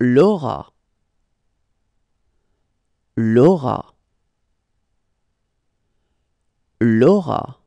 Laura. Laura. Laura.